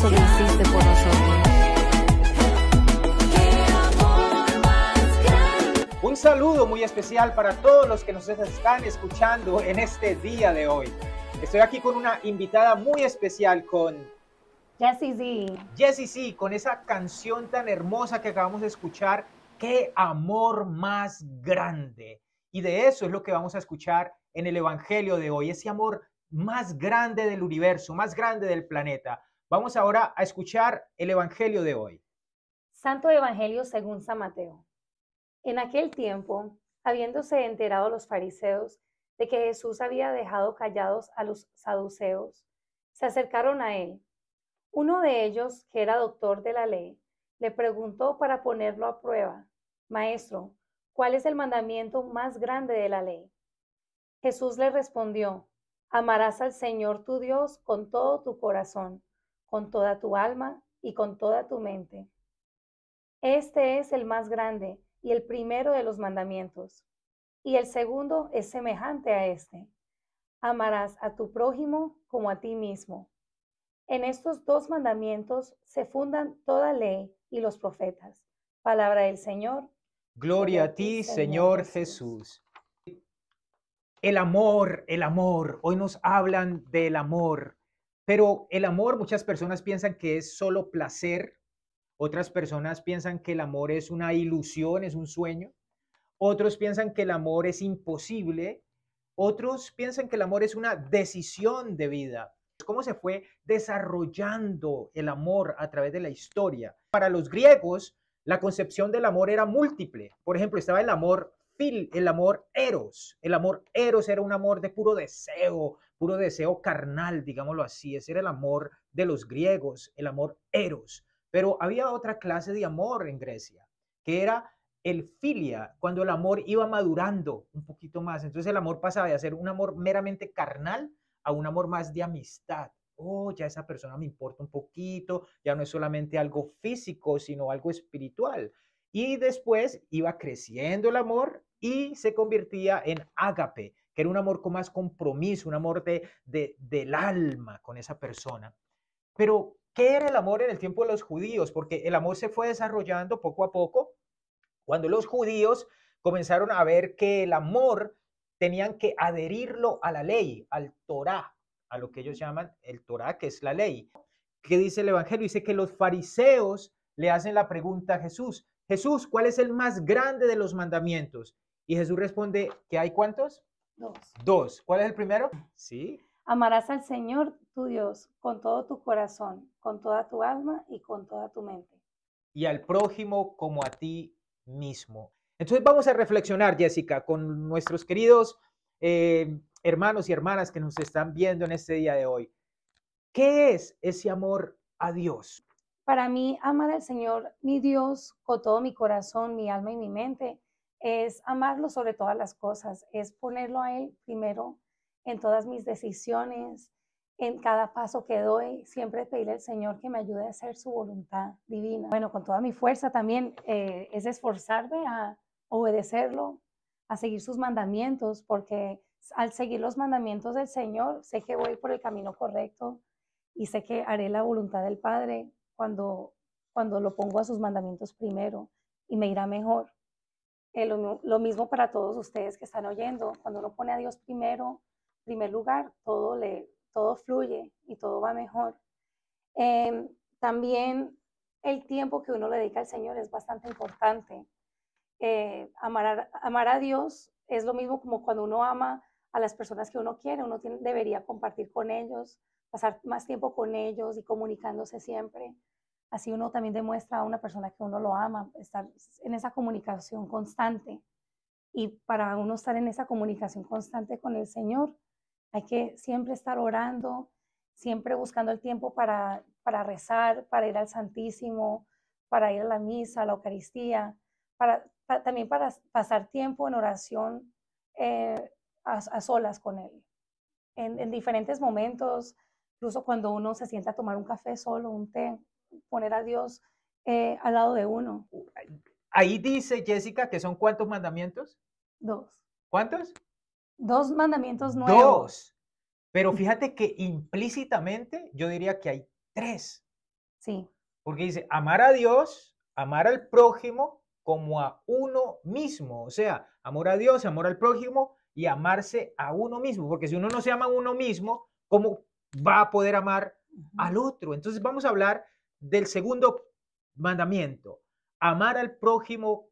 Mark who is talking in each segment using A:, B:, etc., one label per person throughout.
A: por nosotros.
B: Un saludo muy especial para todos los que nos están escuchando en este día de hoy. Estoy aquí con una invitada muy especial, con Jessie Z. Jessie Z, con esa canción tan hermosa que acabamos de escuchar, qué amor más grande. Y de eso es lo que vamos a escuchar en el Evangelio de hoy, ese amor más grande del universo, más grande del planeta. Vamos ahora a escuchar el Evangelio de hoy.
A: Santo Evangelio según San Mateo. En aquel tiempo, habiéndose enterado los fariseos de que Jesús había dejado callados a los saduceos, se acercaron a él. Uno de ellos, que era doctor de la ley, le preguntó para ponerlo a prueba, Maestro, ¿cuál es el mandamiento más grande de la ley? Jesús le respondió, Amarás al Señor tu Dios con todo tu corazón con toda tu alma y con toda tu mente. Este es el más grande y el primero de los mandamientos. Y el segundo es semejante a este. Amarás a tu prójimo como a ti mismo. En estos dos mandamientos se fundan toda ley y los profetas. Palabra del Señor.
B: Gloria a ti, Señor, Jesús. El amor, el amor. Hoy nos hablan del amor. Pero el amor, muchas personas piensan que es solo placer, otras personas piensan que el amor es una ilusión, es un sueño, otros piensan que el amor es imposible, otros piensan que el amor es una decisión de vida. ¿Cómo se fue desarrollando el amor a través de la historia? Para los griegos, la concepción del amor era múltiple. Por ejemplo, estaba el amor el amor eros. El amor eros era un amor de puro deseo, puro deseo carnal, digámoslo así. Ese era el amor de los griegos, el amor eros. Pero había otra clase de amor en Grecia, que era el filia, cuando el amor iba madurando un poquito más. Entonces el amor pasaba de ser un amor meramente carnal a un amor más de amistad. Oh, ya esa persona me importa un poquito, ya no es solamente algo físico, sino algo espiritual. Y después iba creciendo el amor y se convertía en ágape, que era un amor con más compromiso, un amor de, del alma con esa persona. Pero, ¿qué era el amor en el tiempo de los judíos? Porque el amor se fue desarrollando poco a poco cuando los judíos comenzaron a ver que el amor tenían que adherirlo a la ley, al Torah, a lo que ellos llaman el Torah, que es la ley. ¿Qué dice el Evangelio? Dice que los fariseos le hacen la pregunta a Jesús, Jesús, ¿cuál es el más grande de los mandamientos? Y Jesús responde, ¿Qué hay cuántos? Dos. ¿Cuál es el primero? Sí.
A: Amarás al Señor tu Dios con todo tu corazón, con toda tu alma y con toda tu mente.
B: Y al prójimo como a ti mismo. Entonces vamos a reflexionar, Jessica, con nuestros queridos eh, hermanos y hermanas que nos están viendo en este día de hoy. ¿Qué es ese amor a Dios?
A: Para mí, amar al Señor, mi Dios, con todo mi corazón, mi alma y mi mente, es amarlo sobre todas las cosas, es ponerlo a Él primero en todas mis decisiones, en cada paso que doy, siempre pedirle al Señor que me ayude a hacer su voluntad divina. Bueno, con toda mi fuerza también eh, es esforzarme a obedecerlo, a seguir sus mandamientos, porque al seguir los mandamientos del Señor, sé que voy por el camino correcto y sé que haré la voluntad del Padre cuando, cuando lo pongo a sus mandamientos primero y me irá mejor. Eh, lo, mismo para todos ustedes que están oyendo. Cuando uno pone a Dios primero, primer lugar, todo, le, todo fluye y todo va mejor. Em, también el tiempo que uno le dedica al Señor es bastante importante. Eh, amar, a, Dios es lo mismo como cuando uno ama a las personas que uno quiere, uno debería compartir con ellos, pasar más tiempo con ellos y comunicándose siempre. Así uno también demuestra a una persona que uno lo ama, estar en esa comunicación constante. Y para uno estar en esa comunicación constante con el Señor, hay que siempre estar orando, siempre buscando el tiempo para, para rezar, para ir al Santísimo, para ir a la misa, a la Eucaristía, para, también para pasar tiempo en oración eh, a, solas con Él. en diferentes momentos, incluso cuando uno se sienta a tomar un café solo, un té, poner a Dios eh, al lado de uno.
B: Ahí dice Jessica que son cuántos mandamientos? Dos. ¿Cuántos?
A: Dos mandamientos nuevos.
B: Dos. Pero fíjate que implícitamente yo diría que hay tres. Sí. Porque dice amar a Dios, amar al prójimo como a uno mismo. O sea, amor a Dios, amor al prójimo y amarse a uno mismo. Porque si uno no se ama a uno mismo, ¿cómo va a poder amar al otro? Entonces vamos a hablar del segundo mandamiento, amar al prójimo,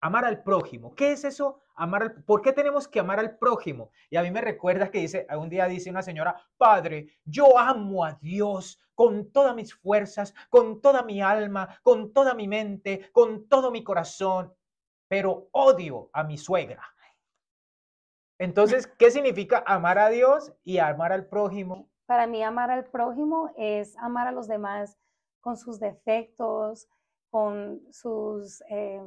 B: amar al prójimo. ¿Qué es eso? Amar ¿Por qué tenemos que amar al prójimo? Y a mí me recuerda que dice, un día dice una señora, Padre, yo amo a Dios con todas mis fuerzas, con toda mi alma, con toda mi mente, con todo mi corazón, pero odio a mi suegra. Entonces, ¿qué significa amar a Dios y amar al prójimo?
A: Para mí, amar al prójimo es amar a los demás con sus defectos, con sus eh,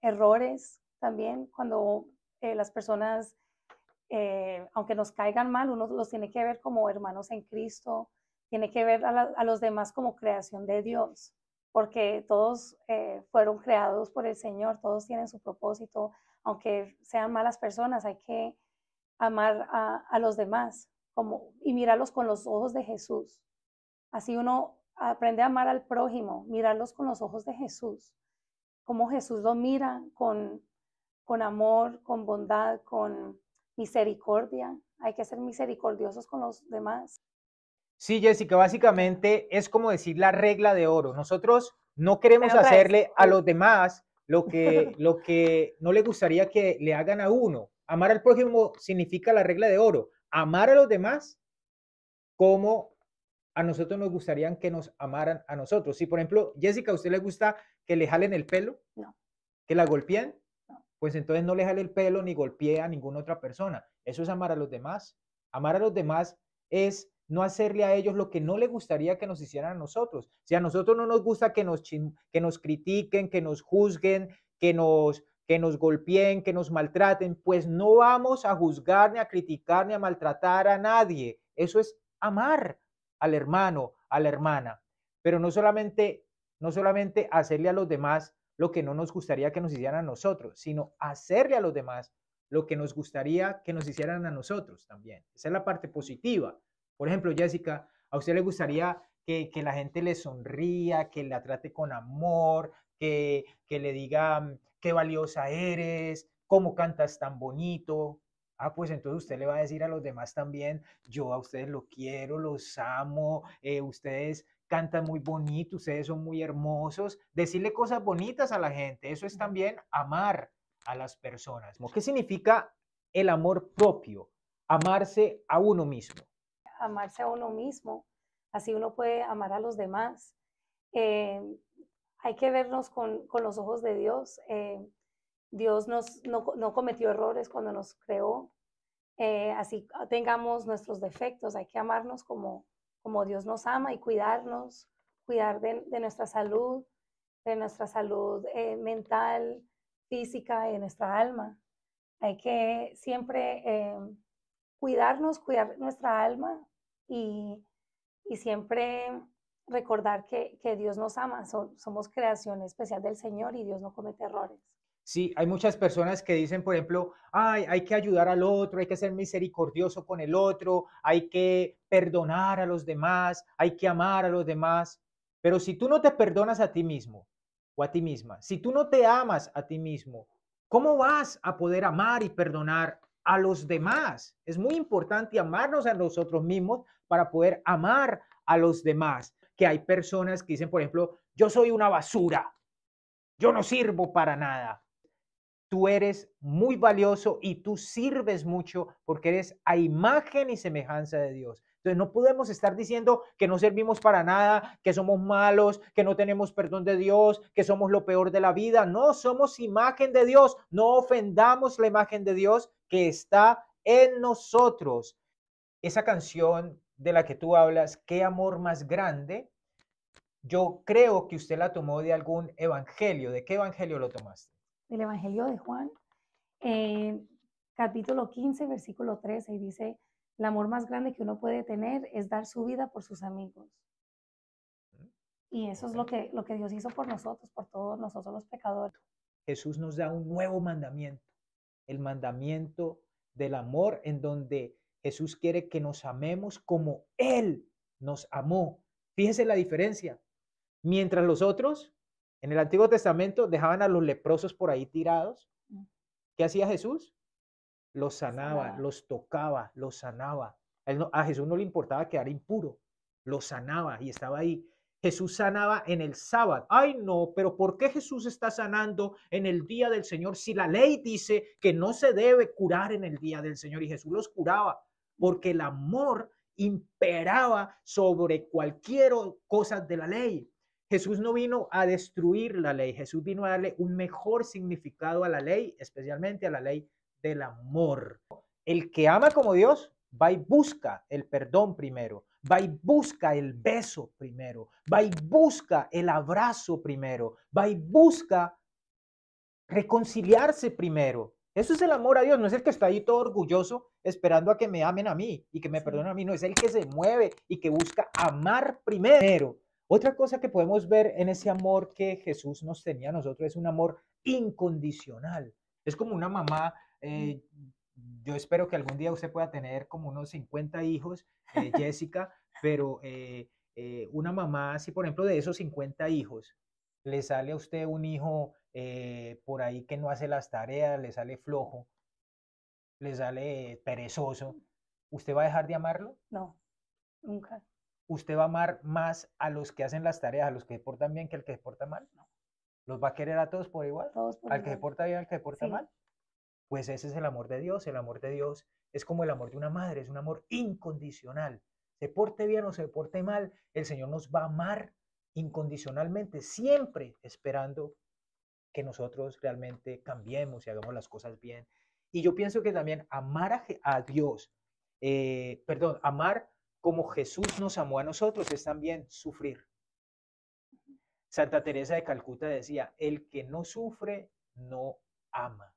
A: errores también. Cuando eh, las personas, eh, aunque nos caigan mal, uno los tiene que ver como hermanos en Cristo, tiene que ver a, los demás como creación de Dios, porque todos fueron creados por el Señor, todos tienen su propósito. Aunque sean malas personas, hay que amar a, los demás como, y mirarlos con los ojos de Jesús. Así uno aprende a amar al prójimo, mirarlos con los ojos de Jesús, como Jesús lo mira con, con amor, con bondad, con misericordia. Hay que ser misericordiosos con los demás.
B: Sí, Jessica, básicamente es como decir la regla de oro. Nosotros no queremos hacerle a eh, los demás lo que, lo que no le gustaría que le hagan a uno. Amar al prójimo significa la regla de oro. Amar a los demás como a nosotros nos gustaría que nos amaran a nosotros. Si, por ejemplo, Jessica, ¿a usted le gusta que le jalen el pelo? No. ¿Que la golpeen? No. Pues entonces no le jale el pelo ni golpee a ninguna otra persona. Eso es amar a los demás. Amar a los demás es no hacerle a ellos lo que no le gustaría que nos hicieran a nosotros. Si a nosotros no nos gusta que nos, que nos critiquen, que nos juzguen, que nos, que nos golpeen, que nos maltraten, pues no vamos a juzgar, ni a criticar, ni a maltratar a nadie. Eso es amar al hermano, a la hermana, pero no solamente, no solamente hacerle a los demás lo que no nos gustaría que nos hicieran a nosotros, sino hacerle a los demás lo que nos gustaría que nos hicieran a nosotros también. Esa es la parte positiva. Por ejemplo, Jessica, ¿a usted le gustaría que, la gente le sonría, que la trate con amor, que, que le diga mm, qué valiosa eres, cómo cantas tan bonito, Ah, pues entonces usted le va a decir a los demás también, yo a ustedes lo quiero, los amo, eh, ustedes cantan muy bonito, ustedes son muy hermosos. Decirle cosas bonitas a la gente, eso es también amar a las personas. ¿Qué significa el amor propio? Amarse a uno mismo.
A: Amarse a uno mismo, así uno puede amar a los demás. Eh, hay que vernos con, los ojos de Dios. Eh, Dios nos, no, cometió errores cuando nos creó. Eh, así ah, tengamos nuestros defectos, hay que amarnos como, como Dios nos ama y cuidarnos, cuidar de, nuestra salud, de nuestra salud eh, mental, física y de nuestra alma. Hay que siempre eh, cuidarnos, cuidar nuestra alma y, siempre recordar que, Dios nos ama, somos creación especial del Señor y Dios no comete errores.
B: Sí, hay muchas personas que dicen, por ejemplo, hay que ayudar al otro, hay que ser misericordioso con el otro, hay que perdonar a los demás, hay que amar a los demás. Pero si tú no te perdonas a ti mismo o a ti misma, si tú no te amas a ti mismo, ¿cómo vas a poder amar y perdonar a los demás? Es muy importante amarnos a nosotros mismos para poder amar a los demás. Que hay personas que dicen, por ejemplo, yo soy una basura, yo no sirvo para nada tú eres muy valioso y tú sirves mucho porque eres a imagen y semejanza de Dios. Entonces no podemos estar diciendo que no servimos para nada, que somos malos, que no tenemos perdón de Dios, que somos lo peor de la vida. No, somos imagen de Dios. No ofendamos la imagen de Dios que está en nosotros. Esa canción de la que tú hablas, qué amor más grande, yo creo que usted la tomó de algún evangelio. ¿De qué evangelio lo tomaste?
A: el Evangelio de Juan, capítulo 15, versículo 13, y dice, el amor más grande que uno puede tener es dar su vida por sus amigos. Y eso es lo que, lo que Dios hizo por nosotros, por todos nosotros los pecadores.
B: Jesús nos da un nuevo mandamiento, el mandamiento del amor, en donde Jesús quiere que nos amemos como Él nos amó. Fíjese la diferencia. Mientras los otros en el Antiguo Testamento dejaban a los leprosos por ahí tirados. Mm. ¿Qué hacía Jesús? Los sanaba, los tocaba, los sanaba. A, Jesús no le importaba quedar impuro, Los sanaba y estaba ahí. Jesús sanaba en el sábado. Ay, no, pero ¿por qué Jesús está sanando en el día del Señor si la ley dice que no se debe curar en el día del Señor? Y Jesús los curaba porque el amor imperaba sobre cualquier cosa de la ley. Jesús no vino a destruir la ley, Jesús vino a darle un mejor significado a la ley, especialmente a la ley del amor. El que ama como Dios va y busca el perdón primero, va y busca el beso primero, va y busca el abrazo primero, va y busca reconciliarse primero. Eso es el amor a Dios, no es el que está ahí todo orgulloso esperando a que me amen a mí y que me perdonen a mí, no, es el que se mueve y que busca amar primero. Otra cosa que podemos ver en ese amor que Jesús nos tenía a nosotros es un amor incondicional. Es como una mamá, eh, yo espero que algún día usted pueda tener como unos 50 hijos, eh, Jessica, pero eh, una mamá, si por ejemplo de esos 50 hijos le sale a usted un hijo por ahí que no hace las tareas, le sale flojo, le sale perezoso, ¿usted va a dejar de amarlo?
A: No, nunca
B: usted va a amar más a los que hacen las tareas, a los que se portan bien que al que se porta mal. No. ¿Los va a querer a todos por igual? Todos por al que se porta bien, al que se porta mal. Pues ese es el amor de Dios. El amor de Dios es como el amor de una madre, es un amor incondicional. Se porte bien o se porte mal, el Señor nos va a amar incondicionalmente, siempre esperando que nosotros realmente cambiemos y hagamos las cosas bien. Y yo pienso que también amar a, Dios, eh, perdón, amar como Jesús nos amó a nosotros, es también sufrir. Santa Teresa de Calcuta decía, el que no sufre, no ama.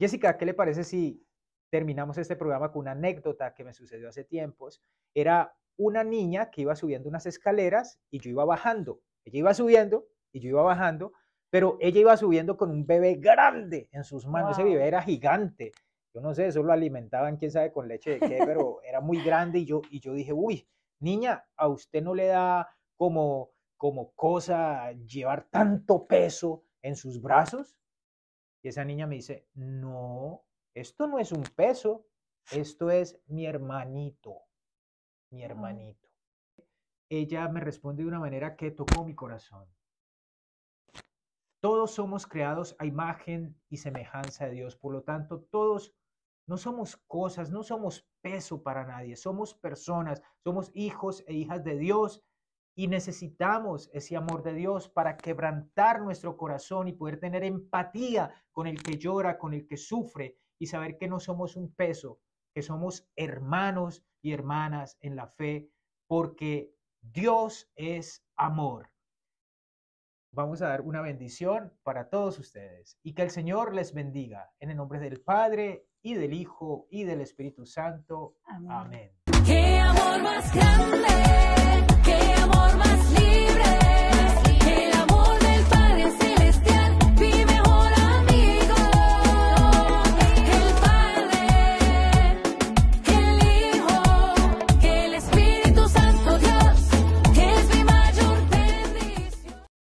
B: Jessica, ¿qué le parece si terminamos este programa con una anécdota que me sucedió hace tiempos? Era una niña que iba subiendo unas escaleras y yo iba bajando. Ella iba subiendo y yo iba bajando, pero ella iba subiendo con un bebé grande en sus manos. Ese bebé era gigante yo no sé, eso lo alimentaban, quién sabe, con leche de qué, pero era muy grande y yo, y yo dije, uy, niña, a usted no le da como, como cosa llevar tanto peso en sus brazos. Y esa niña me dice, no, esto no es un peso, esto es mi hermanito, mi ah. hermanito. Ella me responde de una manera que tocó mi corazón. Todos somos creados a imagen y semejanza de Dios, por lo tanto, todos no somos cosas, no somos peso para nadie, somos personas, somos hijos e hijas de Dios y necesitamos ese amor de Dios para quebrantar nuestro corazón y poder tener empatía con el que llora, con el que sufre y saber que no somos un peso, que somos hermanos y hermanas en la fe, porque Dios es amor. Vamos a dar una bendición para todos ustedes y que el Señor les bendiga en el nombre del Padre y del Hijo, y del Espíritu Santo. Amén. Amén.
A: Qué amor más grande, qué amor más